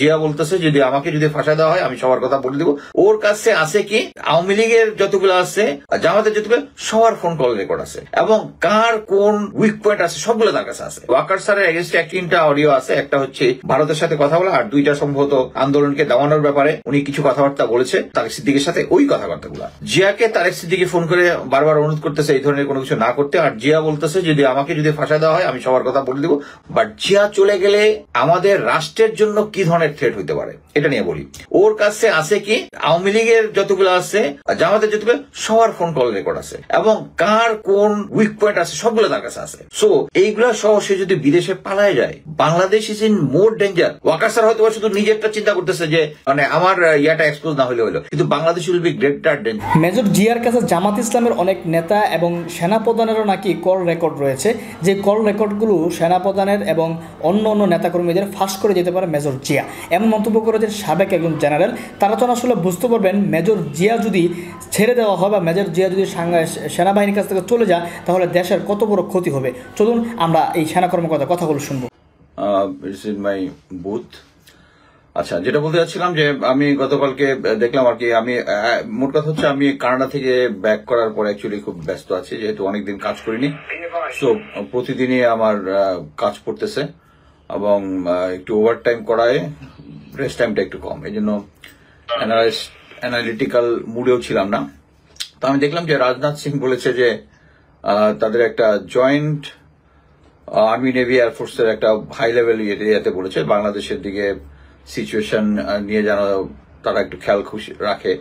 জিয়া বলতেছে যদি আমাকে যদি ফাঁসা দেওয়া হয় আমি সবার কথা বলে দেবো ওর কাছে আছে কি আওয়ামী লীগের যতগুলো আছে জামাতের যতগুলো সবার ফোন কল রেকর্ড আছে এবং কার কোন উইক পয়েন্ট আছে সবগুলো তার কাছে আছে ওয়াকার স্যারের এগেনস্ট তিনটা অডিও আছে একটা হচ্ছে ভারতের সাথে কথা বলা আর দুইটা সম্ভবত আন্দোলনকে দামানোর ব্যাপারে উনি কিছু কথাবার্তা বলেছে তারেক সিদ্দিকের সাথে ওই কথাবার্তা গুলা জিয়াকে তারেক সিদ্দিকে ফোন করে বারবার অনুরোধ করতেছে এই ধরনের কোনো কিছু না করতে আর জিয়া বলতেছে যদি আমাকে যদি ফাঁসা দেওয়া হয় আমি সবার কথা বলে দিব বাট জিয়া চলে গেলে আমাদের রাষ্ট্রের জন্য কি ধরনের ইসলামের থ্রেট হইতে পারে এটা নিয়ে বলি ওর কাছে আছে কি আওয়ামী লীগের যতগুলো আছে জামাতের যতগুলো সবার ফোন কল রেকর্ড আছে এবং কার কোন উইক পয়েন্ট আছে সবগুলো তার কাছে আছে সো এইগুলা সহ সে যদি বিদেশে পালায় যায় Bangladesh is in more danger ওয়াকাসার হয়তো শুধু নিজেরটা চিন্তা করতেছে যে মানে আমার ইয়াটা এক্সপোজ না হলে হলো কিন্তু Bangladesh will be greater danger major জিয়ার কাছে জামাত ইসলামের অনেক নেতা এবং সেনাপ্রধানেরও নাকি কল রেকর্ড রয়েছে যে কল রেকর্ডগুলো সেনাপ্রধানের এবং অন্য অন্য নেতাকর্মীদের ফাঁস করে যেতে পারে মেজর জিয়া এমন মন্তব্য করেছেন সাবেক একজন জেনারেল তারা তো আসলে বুঝতে পারবেন মেজর জিয়া যদি ছেড়ে দেওয়া হয় বা মেজর জিয়া যদি সেনাবাহিনীর কাছ থেকে চলে যায় তাহলে দেশের কত বড় ক্ষতি হবে চলুন আমরা এই সেনা কর্মকর্তার কথাগুলো শুনবো বুথ আচ্ছা যেটা বলতে চাচ্ছিলাম যে আমি গতকালকে দেখলাম আর কি আমি মোট কথা হচ্ছে আমি কানাডা থেকে ব্যাক করার পর অ্যাকচুয়ালি খুব ব্যস্ত আছি যেহেতু অনেকদিন কাজ করিনি তো প্রতিদিনই আমার কাজ করতেছে এবং একটু ওভার টাইম করায় রেস্ট টাইমটা একটু কম এই জন্য অ্যানালিটিক্যাল মুডেও ছিলাম না তো আমি দেখলাম যে রাজনাথ সিং বলেছে যে তাদের একটা জয়েন্ট আর্মি নেভি এয়ারফোর্সের একটা হাই ইয়ে, লেভেল ইয়েতে বলেছে বাংলাদেশের দিকে সিচুয়েশন নিয়ে যেন তারা একটু খেয়াল খুশি রাখে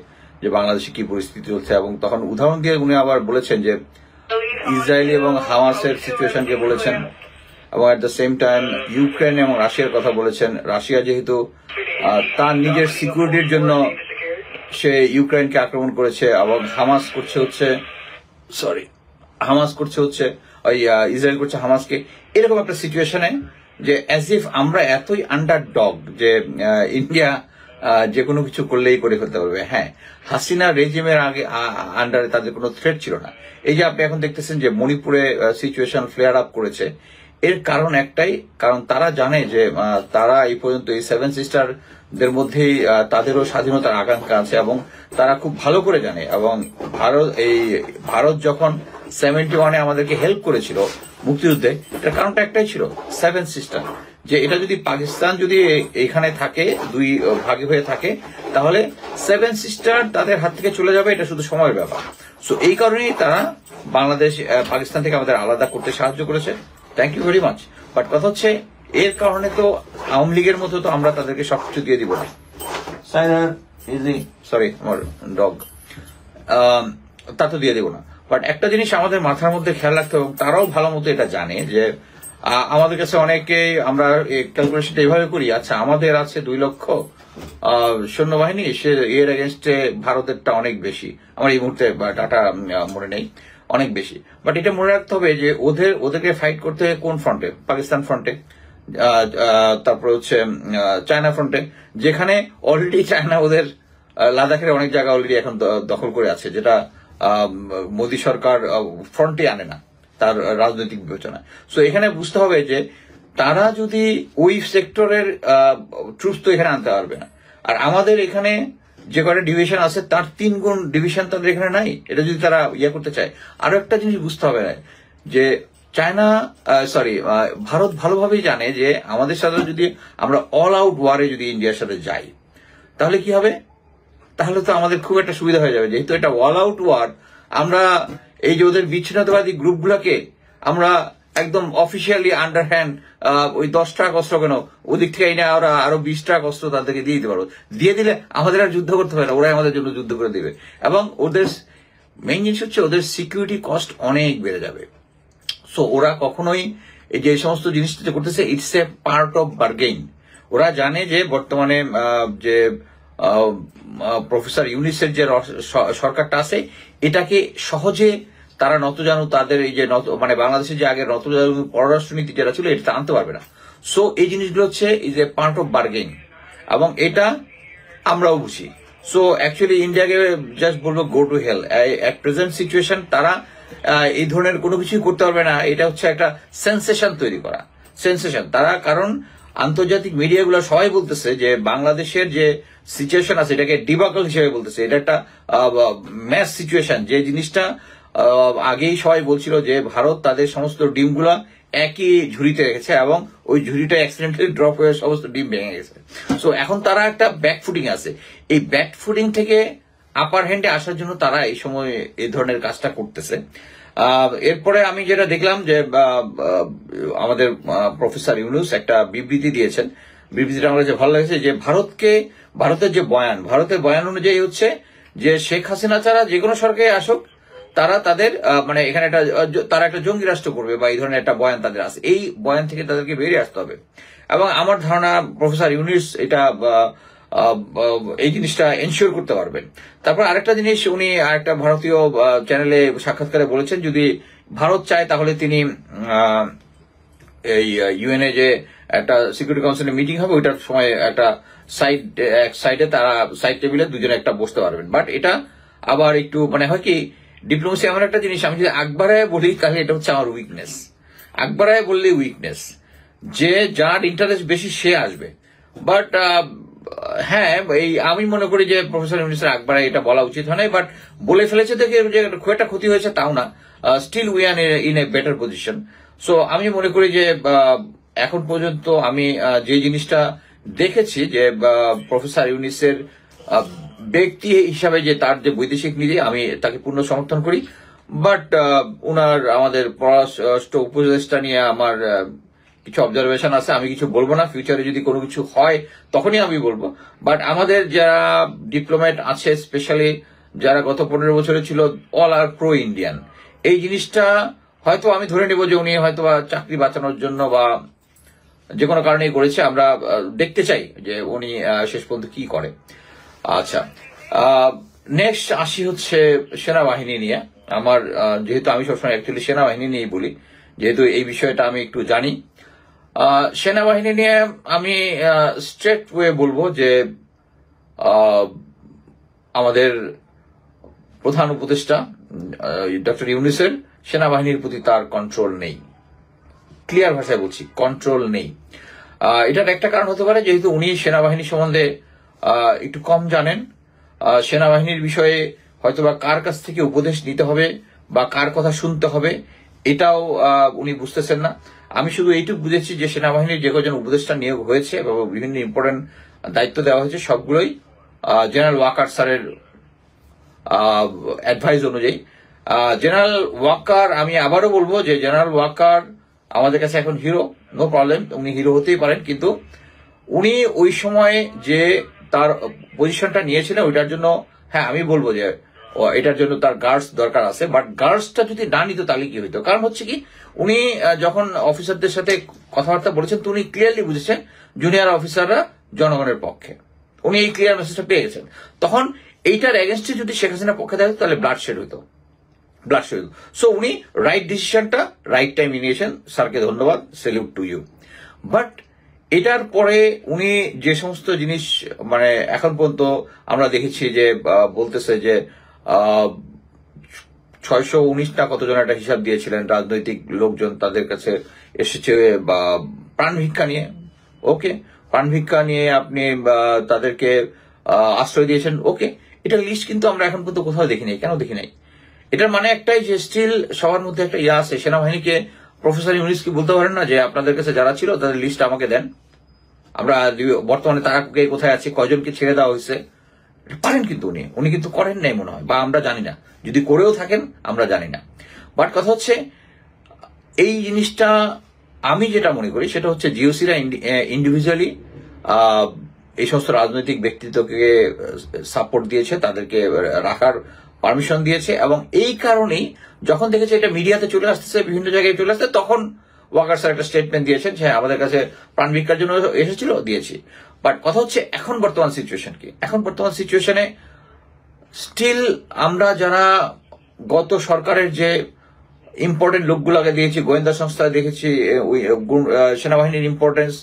যে বাংলাদেশে কি পরিস্থিতি চলছে এবং তখন উদাহরণ দিয়ে উনি আবার বলেছেন যে ইসরায়েলি এবং হামাসের সিচুয়েশনকে বলেছেন এবং at the same time Ukraine এবং রাশিয়ার কথা বলেছেন রাশিয়া যেহেতু তার নিজের সিকিউরিটির জন্য সে ইউক্রেনকে আক্রমণ করেছে এবং হামাস করছে হচ্ছে সরি হামাস করছে হচ্ছে ওই ইসরায়েল করছে হামাসকে এরকম একটা সিচুয়েশনে যে অ্যাজ ইফ আমরা এতই আন্ডার ডগ যে ইন্ডিয়া যে কোনো কিছু করলেই করে ফেলতে পারবে হ্যাঁ হাসিনা রেজিমের আগে আন্ডারে তাদের কোনো থ্রেট ছিল না এই যে আপনি এখন দেখতেছেন যে মণিপুরে সিচুয়েশন ফ্লেয়ার আপ করেছে এর কারণ একটাই কারণ তারা জানে যে তারা এই পর্যন্ত এই সেভেন সিস্টারদের মধ্যেই তাদেরও স্বাধীনতার আকাঙ্ক্ষা আছে এবং তারা খুব ভালো করে জানে এবং ভারত এই ভারত যখন সেভেন্টি ওয়ানে আমাদেরকে হেল্প করেছিল মুক্তিযুদ্ধে এটার কারণটা একটাই ছিল সেভেন সিস্টার যে এটা যদি পাকিস্তান যদি এখানে থাকে দুই ভাগে হয়ে থাকে তাহলে সেভেন সিস্টার তাদের হাত থেকে চলে যাবে এটা শুধু সময়ের ব্যাপার সো এই কারণেই তারা বাংলাদেশ পাকিস্তান থেকে আমাদের আলাদা করতে সাহায্য করেছে thank you very much but কথা হচ্ছে এর কারণে তো আওয়ামী লীগের মতো তো আমরা তাদেরকে সবকিছু দিয়ে দিব না সাইনার সরি ডগ তা তো দিয়ে দেবো না বাট একটা জিনিস আমাদের মাথার মধ্যে খেয়াল রাখতে হবে তারাও ভালো মতো এটা জানে যে আমাদের কাছে অনেকে আমরা ক্যালকুলেশনটা এভাবে করি আচ্ছা আমাদের আছে দুই লক্ষ সৈন্যবাহিনী সে এর এগেনস্টে ভারতেরটা অনেক বেশি আমার এই মুহূর্তে ডাটা মনে নেই অনেক বেশি বাট এটা মনে রাখতে হবে যে ওদের ওদেরকে ফাইট করতে হয় কোন ফ্রন্টে পাকিস্তান ফ্রন্টে তারপর হচ্ছে চায়না ফ্রন্টে যেখানে অলরেডি চায়না ওদের লাদাখের অনেক জায়গা অলরেডি এখন দখল করে আছে যেটা মোদী সরকার ফ্রন্টে আনে না তার রাজনৈতিক বিবেচনা সো এখানে বুঝতে হবে যে তারা যদি ওই সেক্টরের ট্রুপস তো এখানে আনতে পারবে না আর আমাদের এখানে যে কটা ডিভিশন আছে তার তিন গুণ ডিভিশন তাদের এখানে নাই এটা যদি তারা ইয়ে করতে চায় আরো একটা জিনিস বুঝতে হবে না যে চায়না সরি ভারত ভালোভাবেই জানে যে আমাদের সাথে যদি আমরা অল আউট ওয়ারে যদি ইন্ডিয়ার সাথে যাই তাহলে কি হবে তাহলে তো আমাদের খুব একটা সুবিধা হয়ে যাবে যেহেতু এটা অল আউট ওয়ার আমরা এই যে ওদের বিচ্ছিন্নতাবাদী গ্রুপগুলোকে আমরা একদম অফিসিয়ালি আন্ডার হ্যান্ড ওই দশ ট্রাক অস্ত্র কেন ওদিক থেকে এনে ওরা আরো বিশ ট্রাক অস্ত্র তাদেরকে দিয়ে দিতে পারো দিয়ে দিলে আমাদের আর যুদ্ধ করতে হবে না ওরাই আমাদের জন্য যুদ্ধ করে দেবে এবং ওদের মেইন জিনিস হচ্ছে ওদের সিকিউরিটি কস্ট অনেক বেড়ে যাবে সো ওরা কখনোই যে সমস্ত জিনিসটা করতেছে it's a part of bargain ওরা জানে যে বর্তমানে যে প্রফেসর ইউনিসের যে সরকারটা আছে এটাকে সহজে তারা নতজানু তাদের এই যে মানে বাংলাদেশের যে আগে নতজানু পররাষ্ট্রনীতি যেটা ছিল এটা আনতে পারবে না সো এই জিনিসগুলো হচ্ছে is a part of bargain এবং এটা আমরাও বুঝি সো অ্যাকচুয়ালি ইন্ডিয়াকে জাস্ট বলবো go to hell at present situation তারা এই ধরনের কোনো কিছুই করতে পারবে না এটা হচ্ছে একটা সেন্সেশন তৈরি করা সেন্সেশন তারা কারণ আন্তর্জাতিক মিডিয়াগুলো সবাই বলতেছে যে বাংলাদেশের যে সিচুয়েশন আছে এটাকে ডিবাকল হিসেবে বলতেছে এটা একটা ম্যাচ সিচুয়েশন যে জিনিসটা আগেই সবাই বলছিল যে ভারত তাদের সমস্ত ডিমগুলা একই ঝুড়িতে রেখেছে এবং ওই ঝুড়িটা অ্যাক্সিডেন্টালি ড্রপ হয়ে সমস্ত ডিম ভেঙে গেছে সো এখন তারা একটা ব্যাক ফুটিং আছে এই ব্যাক ফুটিং থেকে আপার হ্যান্ডে আসার জন্য তারা এই সময় এই ধরনের কাজটা করতেছে এরপরে আমি যেটা দেখলাম যে আমাদের প্রফেসর ইউনুস একটা বিবৃতি দিয়েছেন বিবৃতিটা আমার কাছে ভালো লাগছে যে ভারতকে ভারতের যে বয়ান ভারতের বয়ান অনুযায়ী হচ্ছে যে শেখ হাসিনা ছাড়া যে কোনো সরকারে আসুক তারা তাদের মানে এখানে একটা তারা একটা জঙ্গি রাষ্ট্র করবে বা এই ধরনের একটা বয়ান তাদের আছে এই বয়ান থেকে তাদেরকে বেরিয়ে আসতে হবে এবং আমার ধারণা প্রফেসর ইউনিস এটা এই জিনিসটা এনশিওর করতে পারবেন তারপর আরেকটা জিনিস উনি আরেকটা ভারতীয় চ্যানেলে সাক্ষাৎকারে বলেছেন যদি ভারত চায় তাহলে তিনি এই ইউএনএ যে একটা সিকিউরিটি কাউন্সিলের মিটিং হবে ওইটার সময় একটা সাইড এক সাইডে তারা সাইড টেবিলে দুজনে একটা বসতে পারবেন বাট এটা আবার একটু মানে হয় কি ডিপ্লোমেসি এমন একটা জিনিস আমি যদি আকবরায় বলি তাহলে এটা হচ্ছে আমার উইকনেস আকবরায় বললে উইকনেস যে যার ইন্টারেস্ট বেশি সে আসবে বাট হ্যাঁ এই আমি মনে করি যে প্রফেসর ইউনিসের আকবর এটা বলা উচিত হয় না বাট বলে ফেলেছে দেখে যে খুব একটা ক্ষতি হয়েছে তাও না still we are in a better position so আমি মনে করি যে এখন পর্যন্ত আমি যে জিনিসটা দেখেছি যে প্রফেসর ইউনিসের ব্যক্তি হিসাবে যে তার যে বৈদেশিক নীতি আমি তাকে পূর্ণ সমর্থন করি বাট ওনার আমাদের পররাষ্ট্র উপদেষ্টা নিয়ে আমার কিছু অবজারভেশন আছে আমি কিছু বলবো না ফিউচারে যদি কোনো কিছু হয় তখনই আমি বলবো বাট আমাদের যারা ডিপ্লোম্যাট আছে স্পেশালি যারা গত পনেরো বছরে ছিল অল আর প্রো ইন্ডিয়ান এই জিনিসটা হয়তো আমি ধরে নেব যে উনি হয়তো চাকরি বাঁচানোর জন্য বা যে কোনো কারণেই করেছে আমরা দেখতে চাই যে উনি শেষ পর্যন্ত কি করে আচ্ছা নেক্সট আসি হচ্ছে সেনাবাহিনী নিয়ে আমার যেহেতু আমি সবসময় অ্যাকচুয়ালি সেনাবাহিনী নিয়েই বলি যেহেতু এই বিষয়টা আমি একটু জানি সেনাবাহিনী নিয়ে আমি স্ট্রেট ওয়ে বলবো যে আমাদের প্রধান উপদেষ্টা ডক্টর ইউনিসের সেনাবাহিনীর প্রতি তার কন্ট্রোল নেই ক্লিয়ার ভাষায় বলছি কন্ট্রোল নেই এটার একটা কারণ হতে পারে যেহেতু উনি সেনাবাহিনী সম্বন্ধে একটু কম জানেন সেনাবাহিনীর বিষয়ে হয়তোবা কার কাছ থেকে উপদেশ নিতে হবে বা কার কথা শুনতে হবে এটাও উনি বুঝতেছেন না আমি শুধু এইটুকু বুঝেছি যে সেনাবাহিনীর যে কজন উপদেষ্টা নিয়োগ হয়েছে বা বিভিন্ন ইম্পর্টেন্ট দায়িত্ব দেওয়া হয়েছে সবগুলোই জেনারেল ওয়াকার স্যারের অ্যাডভাইস অনুযায়ী জেনারেল ওয়াকার আমি আবারও বলবো যে জেনারেল ওয়াকার আমাদের কাছে এখন হিরো নো প্রবলেম উনি হিরো হতেই পারেন কিন্তু উনি ওই সময়ে যে তার পজিশনটা নিয়েছে না ওইটার জন্য হ্যাঁ আমি বলবো যে এটার জন্য তার গার্ডস দরকার আছে বাট গার্ডসটা যদি না নিত তাহলে কি হইতো কারণ হচ্ছে কি উনি যখন অফিসারদের সাথে কথাবার্তা বলেছেন তো উনি ক্লিয়ারলি বুঝেছেন জুনিয়র অফিসাররা জনগণের পক্ষে উনি এই ক্লিয়ার মেসেজটা পেয়ে গেছেন তখন এইটার এগেনস্টে যদি শেখ হাসিনার পক্ষে থাকে তাহলে ব্লাড শেড হইতো ব্লাডশেড হইতো সো উনি রাইট ডিসিশনটা রাইট টাইমে নিয়েছেন স্যারকে ধন্যবাদ সেলিউট টু ইউ বাট এটার পরে উনি যে সমস্ত জিনিস মানে এখন পর্যন্ত আমরা দেখেছি যে বলতেছে যে ছয়শো উনিশটা কতজন একটা হিসাব দিয়েছিলেন রাজনৈতিক লোকজন তাদের কাছে এসেছে বা প্রাণভিক্ষা নিয়ে ওকে প্রাণভিক্ষা নিয়ে আপনি তাদেরকে আশ্রয় দিয়েছেন ওকে এটার লিস্ট কিন্তু আমরা এখন পর্যন্ত কোথাও দেখি নাই কেন দেখি নাই এটার মানে একটাই যে স্টিল সবার মধ্যে একটা ইয়া আছে সেনাবাহিনীকে প্রফেসর কি বলতে পারেন না যে আপনাদের কাছে যারা ছিল তাদের লিস্ট আমাকে দেন আমরা বর্তমানে তারা কে কোথায় আছে কয়জনকে ছেড়ে দেওয়া হয়েছে পারেন কিন্তু উনি উনি কিন্তু করেন নাই মনে হয় বা আমরা জানি না যদি করেও থাকেন আমরা জানি না বাট কথা হচ্ছে এই জিনিসটা আমি যেটা মনে করি সেটা হচ্ছে জিওসিরা ইন্ডিভিজুয়ালি এই সমস্ত রাজনৈতিক ব্যক্তিত্বকে সাপোর্ট দিয়েছে তাদেরকে রাখার পারমিশন দিয়েছে এবং এই কারণেই যখন দেখেছে এটা মিডিয়াতে চলে আসতেছে বিভিন্ন জায়গায় চলে আসতে তখন ওয়াকার স্যার একটা স্টেটমেন্ট দিয়েছেন যে হ্যাঁ, আমাদের কাছে প্রাণ ভিক্ষার জন্য এসেছিল দিয়েছি বাট কথা হচ্ছে এখন বর্তমান সিচুয়েশন কি এখন বর্তমান সিচুয়েশনে স্টিল আমরা যারা গত সরকারের যে ইম্পর্টেন্ট লোকগুলোকে দিয়েছি গোয়েন্দা সংস্থা দেখেছি সেনাবাহিনীর ইম্পর্টেন্স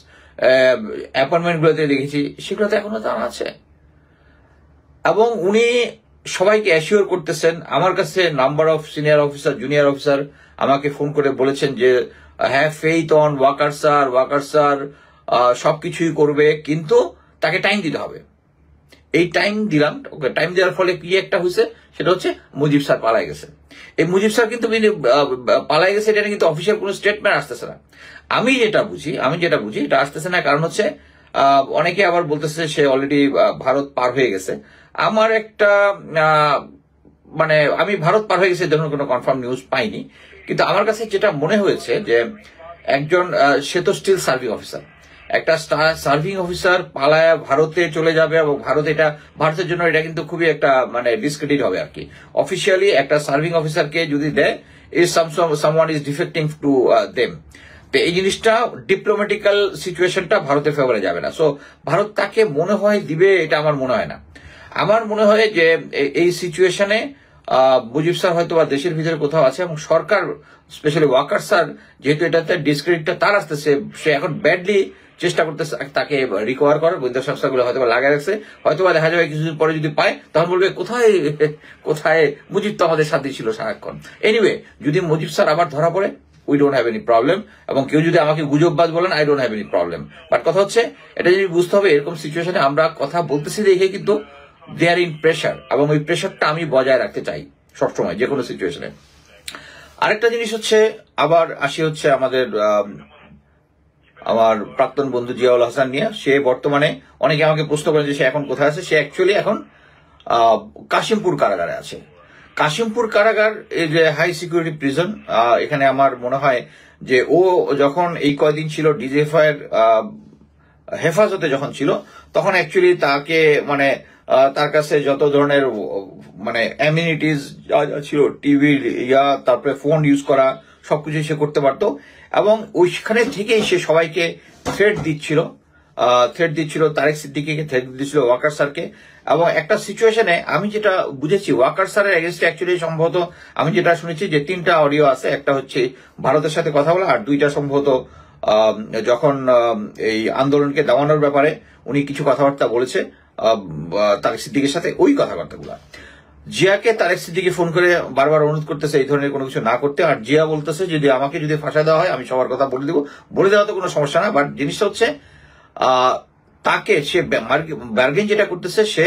অ্যাপয়েন্টমেন্টগুলোতে দেখেছি সেগুলোতে এখনো তারা আছে এবং উনি সবাইকে অ্যাসিওর করতেছেন আমার কাছে number of senior officer junior officer আমাকে ফোন করে বলেছেন যে হ্যাঁ faith on Waker sir Waker sir সবকিছুই করবে কিন্তু তাকে টাইম দিতে হবে এই টাইম দিলাম ওকে টাইম দেওয়ার ফলে কি একটা হয়েছে সেটা হচ্ছে মুজিব স্যার পালাই গেছে এই মুজিব স্যার কিন্তু পালাই গেছে এটা কিন্তু অফিসিয়াল কোনো স্টেটমেন্ট আসতেছে না আমি যেটা বুঝি আমি যেটা বুঝি এটা আসতেছে না কারণ হচ্ছে অনেকে আবার বলতেছে সে অলরেডি ভারত পার হয়ে গেছে আমার একটা মানে আমি ভারত পার হয়ে গেছে কোনো কনফার্ম নিউজ পাইনি কিন্তু আমার কাছে যেটা মনে হয়েছে যে একজন সে তো স্টিল সার্ভিং অফিসার একটা সার্ভিং অফিসার পালায় ভারতে চলে যাবে এবং ভারত এটা ভারতের জন্য এটা কিন্তু খুবই একটা মানে ডিসক্রেডিট হবে আর কি অফিসিয়ালি একটা সার্ভিং অফিসারকে যদি দেয় is someone is defecting to them তো এই জিনিসটা ডিপ্লোম্যাটিক্যাল সিচুয়েশনটা ভারতের ফেভারে যাবে না সো ভারত তাকে মনে হয় দিবে এটা আমার মনে হয় না আমার মনে হয় যে এই সিচুয়েশনে মুজিব স্যার হয়তো বা দেশের ভিতরে কোথাও আছে এবং সরকার স্পেশালি ওয়াকার স্যার যেহেতু এটাতে ডিসক্রেডিটটা তার আসতেছে সে এখন ব্যাডলি চেষ্টা করতেছে তাকে রিকভার করার গোয়েন্দা সংস্থাগুলো হয়তো লাগায় রাখছে হয়তো বা দেখা যাবে কিছুদিন পরে যদি পায় তখন বলবে কোথায় কোথায় মুজিব তো আমাদের সাথে ছিল সারাক্ষণ এনিওয়ে যদি মুজিব স্যার আবার ধরা পড়ে we don't have any problem এবং কেউ যদি আমাকে গুজববাজ বলেন I don't have any problem but কথা হচ্ছে এটা যদি বুঝতে হবে এরকম সিচুয়েশনে আমরা কথা বলতেছি দেখে কিন্তু দে আর ইন প্রেশার এবং ওই প্রেশারটা আমি বজায় রাখতে চাই সবসময় যে কোনো সিচুয়েশনে আরেকটা জিনিস হচ্ছে আবার আসি হচ্ছে আমাদের আমার প্রাক্তন বন্ধু জিয়াউল হাসান নিয়ে সে বর্তমানে অনেকে আমাকে প্রশ্ন করেন যে সে এখন কোথায় আছে সে অ্যাকচুয়ালি এখন কাশিমপুর কারাগারে আছে কাশিমপুর কারাগার এই যে হাই সিকিউরিটি প্রিজন এখানে আমার মনে হয় যে ও যখন এই কয়দিন ছিল ডিজিএফআই এর হেফাজতে যখন ছিল তখন অ্যাকচুয়ালি তাকে মানে তার কাছে যত ধরনের মানে যা ছিল টিভি ইয়া তারপরে ফোন ইউজ করা সবকিছু সে করতে পারত এবং ওইখানে থেকেই সে সবাইকে থ্রেট দিচ্ছিল থ্রেট দিচ্ছিল তারেক সিদ্দিকিকে থ্রেট দিচ্ছিল ওয়াকার স্যারকে এবং একটা সিচুয়েশনে আমি যেটা বুঝেছি ওয়াকার স্যারের এগেনস্টে অ্যাকচুয়ালি সম্ভবত আমি যেটা শুনেছি যে তিনটা অডিও আছে একটা হচ্ছে ভারতের সাথে কথা বলা আর দুইটা সম্ভবত যখন এই আন্দোলনকে দামানোর ব্যাপারে উনি কিছু কথাবার্তা বলেছে তারেক সিদ্দিকের সাথে ওই কথাবার্তাগুলো জিয়াকে তারেক সিদ্দিকে ফোন করে বারবার অনুরোধ করতেছে এই ধরনের কোনো কিছু না করতে আর জিয়া বলতেছে যদি আমাকে যদি ফাঁসা দেওয়া হয় আমি সবার কথা বলে দেবো বলে দেওয়া তো কোনো সমস্যা না বাট জিনিসটা হচ্ছে তাকে সে বার্গেন যেটা করতেছে সে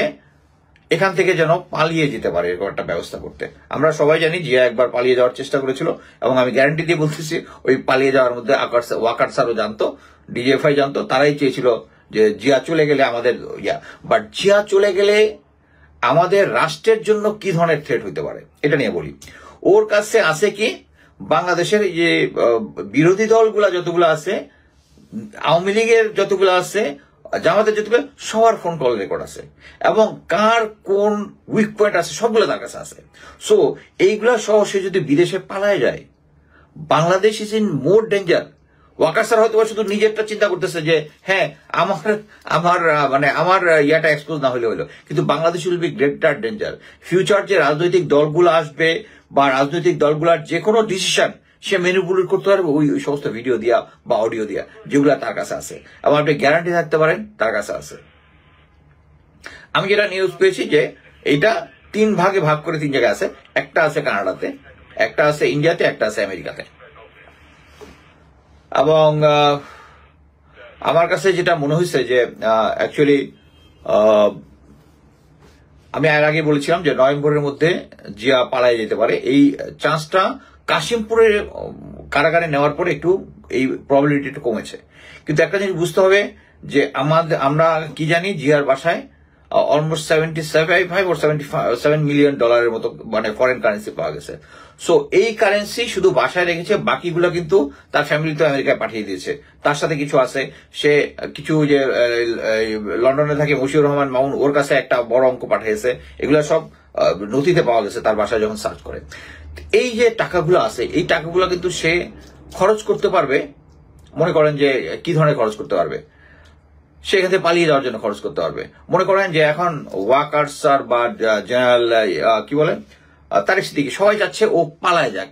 এখান থেকে যেন পালিয়ে যেতে পারে এরকম একটা ব্যবস্থা করতে আমরা সবাই জানি জিয়া একবার পালিয়ে যাওয়ার চেষ্টা করেছিল এবং আমি গ্যারান্টি দিয়ে বলতেছি ওই পালিয়ে যাওয়ার মধ্যে ওয়াকার স্যারও জানতো ডিজিএফআই জানতো তারাই চেয়েছিল যে জিয়া চলে গেলে আমাদের ইয়া বাট জিয়া চলে গেলে আমাদের রাষ্ট্রের জন্য কি ধরনের থ্রেট হইতে পারে এটা নিয়ে বলি ওর কাছে আছে কি বাংলাদেশের যে বিরোধী দলগুলা যতগুলো আছে আওয়ামী লীগের যতগুলো আছে জামাতের যতগুলো সবার ফোন কল রেকর্ড আছে এবং কার কোন উইক পয়েন্ট আছে সবগুলো তার কাছে আছে সো এইগুলা সহ সে যদি বিদেশে পালায় যায় Bangladesh is in more danger ওয়াকাসার হয়তো শুধু নিজেরটা চিন্তা করতেছে যে হ্যাঁ আমার আমার মানে আমার ইয়াটা এক্সপোজ না হলে হলো কিন্তু Bangladesh will be greater danger future যে রাজনৈতিক দলগুলো আসবে বা রাজনৈতিক দলগুলার যে কোনো ডিসিশন সে মেনুপুলেট করতে পারবে ওই সমস্ত ভিডিও দিয়া বা অডিও দিয়া যেগুলো তার কাছে আছে এবং আপনি গ্যারান্টি থাকতে পারেন তার কাছে আছে আমি যেটা নিউজ পেয়েছি যে এটা তিন ভাগে ভাগ করে তিন জায়গায় আছে একটা আছে কানাডাতে একটা আছে ইন্ডিয়াতে একটা আছে আমেরিকাতে এবং আমার কাছে যেটা মনে হয়েছে যে অ্যাকচুয়ালি আমি এর আগে বলেছিলাম যে নভেম্বরের মধ্যে জিয়া পালায় যেতে পারে এই চান্সটা কাশিমপুরে কারাগারে নেওয়ার পরে একটু এই একটু কমেছে কিন্তু একটা জিনিস বুঝতে হবে যে আমাদের আমরা কি জানি জিয়ার বাসায় almost seventy five or seventy seven million ডলারের মতো মানে ফরেন কারেন্সি পাওয়া গেছে সো এই কারেন্সি শুধু বাসায় রেখেছে বাকিগুলো কিন্তু তার ফ্যামিলি তো আমেরিকায় পাঠিয়ে দিয়েছে তার সাথে কিছু আছে সে কিছু যে লন্ডনে থাকে মুশিউর রহমান মাউন ওর কাছে একটা বড় অঙ্ক পাঠিয়েছে এগুলো সব নথিতে পাওয়া গেছে তার বাসায় যখন সার্চ করে এই যে টাকাগুলো আছে এই টাকাগুলো কিন্তু সে খরচ করতে পারবে মনে করেন যে কি ধরনের খরচ করতে পারবে সেক্ষেত্রে পালিয়ে যাওয়ার জন্য খরচ করতে হবে মনে করেন যে এখন ওয়াকার বা জেনারেল কি বলে তার স্থিতি সবাই চাচ্ছে ও পালায় যাক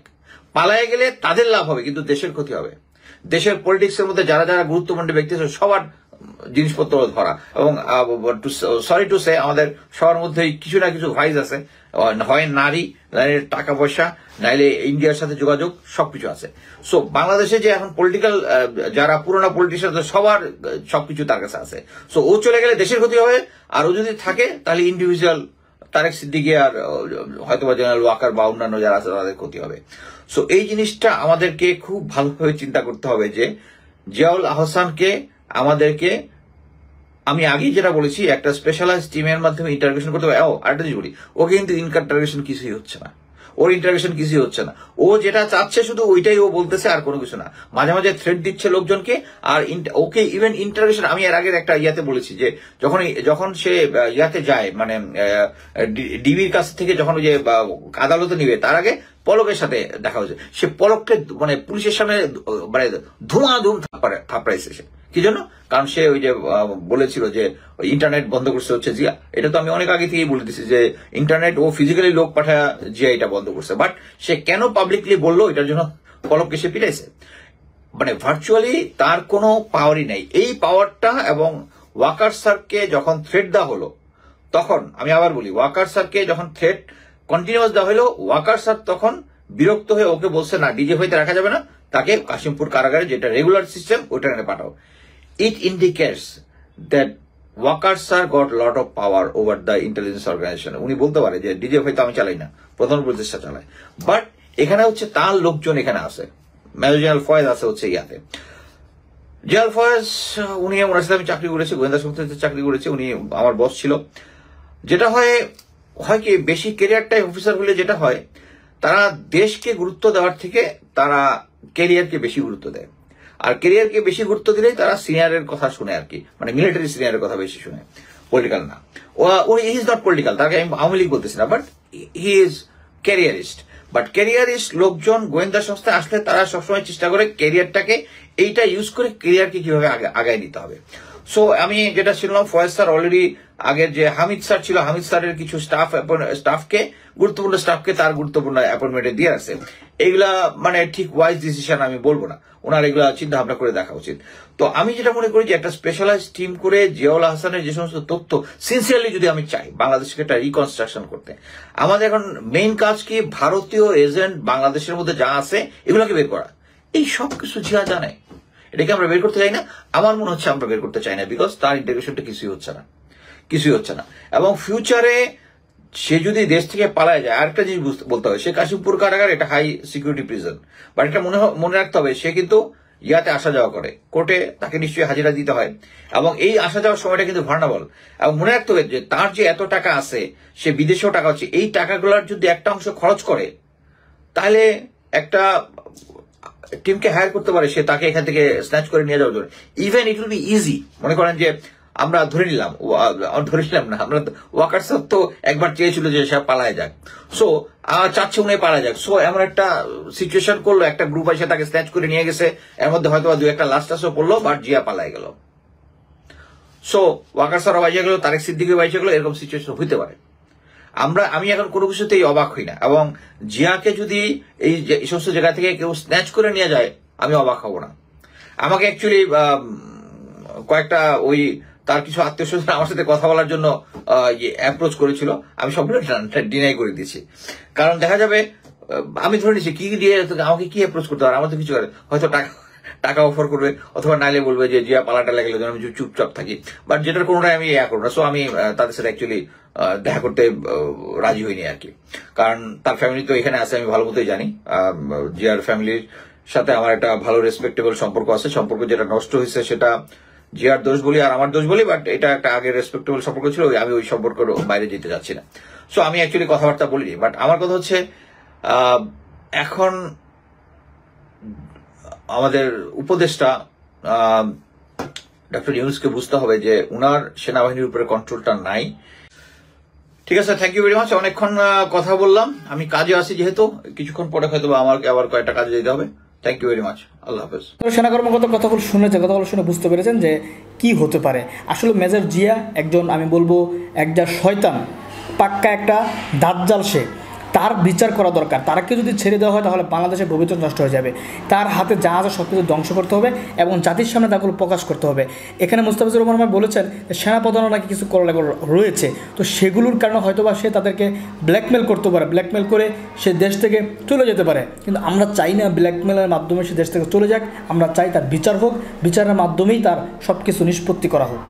পালায় গেলে তাদের লাভ হবে কিন্তু দেশের ক্ষতি হবে দেশের পলিটিক্সের মধ্যে যারা যারা গুরুত্বপূর্ণ ব্যক্তি আছে সবার জিনিসপত্র ধরা এবং সরি টু সে আমাদের সবার মধ্যে কিছু না কিছু ভাইস আছে হয় নারী নারী টাকা পয়সা নাইলে ইন্ডিয়ার সাথে যোগাযোগ সবকিছু আছে সো বাংলাদেশে যে এখন পলিটিক্যাল যারা পুরোনো পলিটিশিয়ান সবার সবকিছু তার কাছে আছে সো ও চলে গেলে দেশের ক্ষতি হবে আর ও যদি থাকে তাহলে ইন্ডিভিজুয়াল তারেক সিদ্দিকি আর হয়তো বা জেনারেল ওয়াকার বা অন্যান্য যারা আছে তাদের ক্ষতি হবে সো এই জিনিসটা আমাদেরকে খুব ভালোভাবে চিন্তা করতে হবে যে জিয়াউল আহসানকে আমাদেরকে আমি আগেই যেটা বলেছি একটা স্পেশালাইজ টিমের মাধ্যমে ইন্টারগ্রেশন করতে হবে ও আরেকটা জিনিস বলি ওকে কিন্তু ইন্টারগ্রেশন কিছুই হচ্ছে না ওর ইন্টারাকশন কিছুই হচ্ছে না ও যেটা চাচ্ছে শুধু ওইটাই ও বলতেছে আর কোনো কিছু না মাঝে মাঝে থ্রেড দিচ্ছে লোকজনকে আর ওকে ইভেন ইন্টারাকশন আমি এর আগের একটা ইয়াতে বলেছি যে যখন যখন সে ইয়াতে যায় মানে ডিবির কাছ থেকে যখন ওই যে আদালতে নিবে তার আগে পলকের সাথে দেখা হয়েছে সে পলককে মানে পুলিশের সামনে মানে ধুমা ধুম থাপড়াইছে সে কি জন্য কারণ সে ওই যে বলেছিল যে ইন্টারনেট বন্ধ করছে হচ্ছে জিয়া এটা তো আমি অনেক আগে থেকেই বলে দিচ্ছি যে ইন্টারনেট ও ফিজিক্যালি লোক পাঠায় জিয়া এটা বন্ধ করছে বাট সে কেন পাবলিকলি বললো এটার জন্য কলমকে সে পিটাইছে মানে ভার্চুয়ালি তার কোনো পাওয়ারই নেই এই পাওয়ারটা এবং ওয়াকার স্যারকে যখন থ্রেট দেওয়া হলো তখন আমি আবার বলি ওয়াকার স্যারকে যখন থ্রেট কন্টিনিউয়াস দেওয়া হলো ওয়াকার স্যার তখন বিরক্ত হয়ে ওকে বলছে না ডিজে হইতে রাখা যাবে না তাকে কাশিমপুর কারাগারে যেটা রেগুলার সিস্টেম ওইটা পাঠাও it indicates that Waker sir got lot of power over the intelligence organisation উনি বলতে পারে যে ডিজে হয়তো আমি চালাই না প্রধান প্রতিষ্ঠা চালায় বাট এখানে হচ্ছে তার লোকজন এখানে আছে মেজর জেনারেল ফয়েজ আছে হচ্ছে ইয়াতে জেনারেল ফয়েজ উনি ওনার সাথে আমি চাকরি করেছি গোয়েন্দা সংস্থাতে চাকরি করেছি উনি আমার বস ছিল যেটা হয় হয় কি বেশি কেরিয়ার টাইপ অফিসার হলে যেটা হয় তারা দেশকে গুরুত্ব দেওয়ার থেকে তারা কেরিয়ারকে বেশি গুরুত্ব দেয় আর কেরিয়ারকে বেশি গুরুত্ব দিলেই তারা সিনিয়রের কথা শুনে আর কি মানে মিলিটারি সিনিয়রের কথা বেশি শুনে পলিটিক্যাল না ও হি ইজ নট পলিটিক্যাল তাকে আমি আওয়ামী লীগ বলতেছি না but he is careerist but careerist লোকজন গোয়েন্দা সংস্থায় আসলে তারা সবসময় চেষ্টা করে ক্যারিয়ারটাকে এইটা ইউজ করে ক্যারিয়ারকে কিভাবে আগায় নিতে হবে সো আমি যেটা শুনলাম ফয়েজ স্যার অলরেডি আগের যে হামিদ স্যার ছিল হামিদ স্যারের কিছু স্টাফ স্টাফকে গুরুত্বপূর্ণ স্টাফকে তার গুরুত্বপূর্ণ অ্যাপয়েন্টমেন্টে দিয়ে আসছে এইগুলা মানে ঠিক ওয়াইজ ডিসিশন আমি বলবো না ওনার এগুলো চিন্তা ভাবনা করে দেখা উচিত তো আমি যেটা মনে করি যে একটা স্পেশালাইজ টিম করে জিয়াউল হাসানের যে সমস্ত তথ্য সিনসিয়ারলি যদি আমি চাই বাংলাদেশকে একটা রিকনস্ট্রাকশন করতে আমাদের এখন মেইন কাজ কি ভারতীয় এজেন্ট বাংলাদেশের মধ্যে যা আছে এগুলোকে বের করা এই সব কিছু জিয়া জানে এটাকে আমরা বের করতে চাই না আমার মনে হচ্ছে আমরা বের করতে চাই না বিকজ তার ইন্টিগ্রেশনটা কিছুই হচ্ছে না কিছুই হচ্ছে না এবং ফিউচারে সে যদি দেশ থেকে পালায় যায় আরেকটা জিনিস বলতে হবে সে কাশিমপুর কারাগার এটা হাই সিকিউরিটি প্রিজন বাট এটা মনে মনে রাখতে হবে সে কিন্তু ইয়াতে আসা যাওয়া করে কোর্টে তাকে নিশ্চয়ই হাজিরা দিতে হয় এবং এই আসা যাওয়ার সময়টা কিন্তু ভার্নাবল এবং মনে রাখতে হবে যে তার যে এত টাকা আছে সে বিদেশেও টাকা হচ্ছে এই টাকাগুলোর যদি একটা অংশ খরচ করে তাহলে একটা টিমকে হায়ার করতে পারে সে তাকে এখান থেকে স্ন্যাচ করে নিয়ে যাওয়ার জন্য even it will be easy মনে করেন যে আমরা ধরে নিলাম ধরে নিলাম না আমরা ওয়াকার সাহেব তো একবার চেয়েছিল যে সে পালায় যাক সো চাচ্ছে উনি পালা যাক সো এমন একটা সিচুয়েশন করলো একটা গ্রুপ এসে তাকে স্ন্যাচ করে নিয়ে গেছে এর মধ্যে হয়তো দু একটা লাস্ট আসো পড়লো বাট জিয়া পালায় গেল সো ওয়াকার সারা বাজিয়ে গেল তারেক সিদ্দিকে বাজিয়ে গেল এরকম সিচুয়েশন হইতে পারে আমরা আমি এখন কোনো কিছুতেই অবাক হই না এবং জিয়াকে যদি এই সমস্ত জায়গা থেকে কেউ স্ন্যাচ করে নিয়ে যায় আমি অবাক হব না আমাকে অ্যাকচুয়ালি কয়েকটা ওই তার কিছু আত্মীয় স্বজন আমার সাথে কথা বলার জন্য অ্যাপ্রোচ ইয়ে করেছিল আমি সবগুলো ডিনাই করে দিয়েছি কারণ দেখা যাবে আমি ধরে নিচ্ছি কি দিয়ে আমাকে কি অ্যাপ্রোচ করতে পারে আমার তো কিছু করে হয়তো টাকা টাকা অফার করবে অথবা নাইলে বলবে যে জিয়া পালাটা লাগলে যেন আমি চুপচাপ থাকি বাট যেটার কোনোটাই আমি ইয়া করবো না সো আমি তাদের সাথে অ্যাকচুয়ালি দেখা করতে রাজি হইনি আর কি কারণ তার ফ্যামিলি তো এখানে আছে আমি ভালো মতোই জানি জিয়ার ফ্যামিলির সাথে আমার একটা ভালো রেসপেক্টেবল সম্পর্ক আছে সম্পর্ক যেটা নষ্ট হয়েছে সেটা জিয়ার দোষ বলি আর আমার দোষ বলি বাট এটা একটা আগে রেসপেক্টেবল সম্পর্ক ছিল আমি ওই সম্পর্ক বাইরে যেতে যাচ্ছি না সো আমি অ্যাকচুয়ালি কথাবার্তা বলিনি বাট আমার কথা হচ্ছে এখন আমাদের উপদেষ্টা ডক্টর ইউনুসকে বুঝতে হবে যে উনার সেনাবাহিনীর উপরে কন্ট্রোলটা নাই ঠিক আছে থ্যাংক ইউ ভেরি মাচ অনেকক্ষণ কথা বললাম আমি কাজে আসি যেহেতু কিছুক্ষণ পরে হয়তো আমাকে আবার কয়েকটা কাজে যেতে হবে থ্যাংক ইউ ভেরি মাচ আল্লাহ হাফেজ তো সেনা কর্মকর্তা কথাগুলো শুনেছে কথাগুলো শুনে বুঝতে পেরেছেন যে কি হতে পারে আসলে মেজর জিয়া একজন আমি বলবো একজন শয়তান পাক্কা একটা দাঁতজাল সে তার বিচার করা দরকার তারাকে যদি ছেড়ে দেওয়া হয় তাহলে বাংলাদেশের ভবিষ্যৎ নষ্ট হয়ে যাবে তার হাতে যা আছে সব কিছু ধ্বংস করতে হবে এবং জাতির সামনে তাগুলো প্রকাশ করতে হবে এখানে মুস্তাফিজুর রহমান ভাই বলেছেন সেনাপ্রধানও নাকি কিছু করা রয়েছে তো সেগুলোর কারণে হয়তো বা সে তাদেরকে ব্ল্যাকমেল করতে পারে ব্ল্যাকমেল করে সে দেশ থেকে চলে যেতে পারে কিন্তু আমরা চাই না ব্ল্যাকমেলের মাধ্যমে সে দেশ থেকে চলে যাক আমরা চাই তার বিচার হোক বিচারের মাধ্যমেই তার সব কিছু নিষ্পত্তি করা হোক